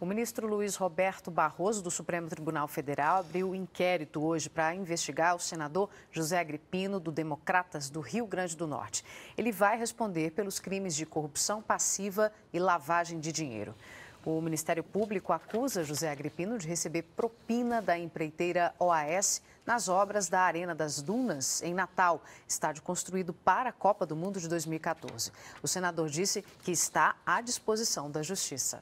O ministro Luiz Roberto Barroso, do Supremo Tribunal Federal, abriu inquérito hoje para investigar o senador José Agripino, do Democratas do Rio Grande do Norte. Ele vai responder pelos crimes de corrupção passiva e lavagem de dinheiro. O Ministério Público acusa José Agripino de receber propina da empreiteira OAS nas obras da Arena das Dunas, em Natal, estádio construído para a Copa do Mundo de 2014. O senador disse que está à disposição da Justiça.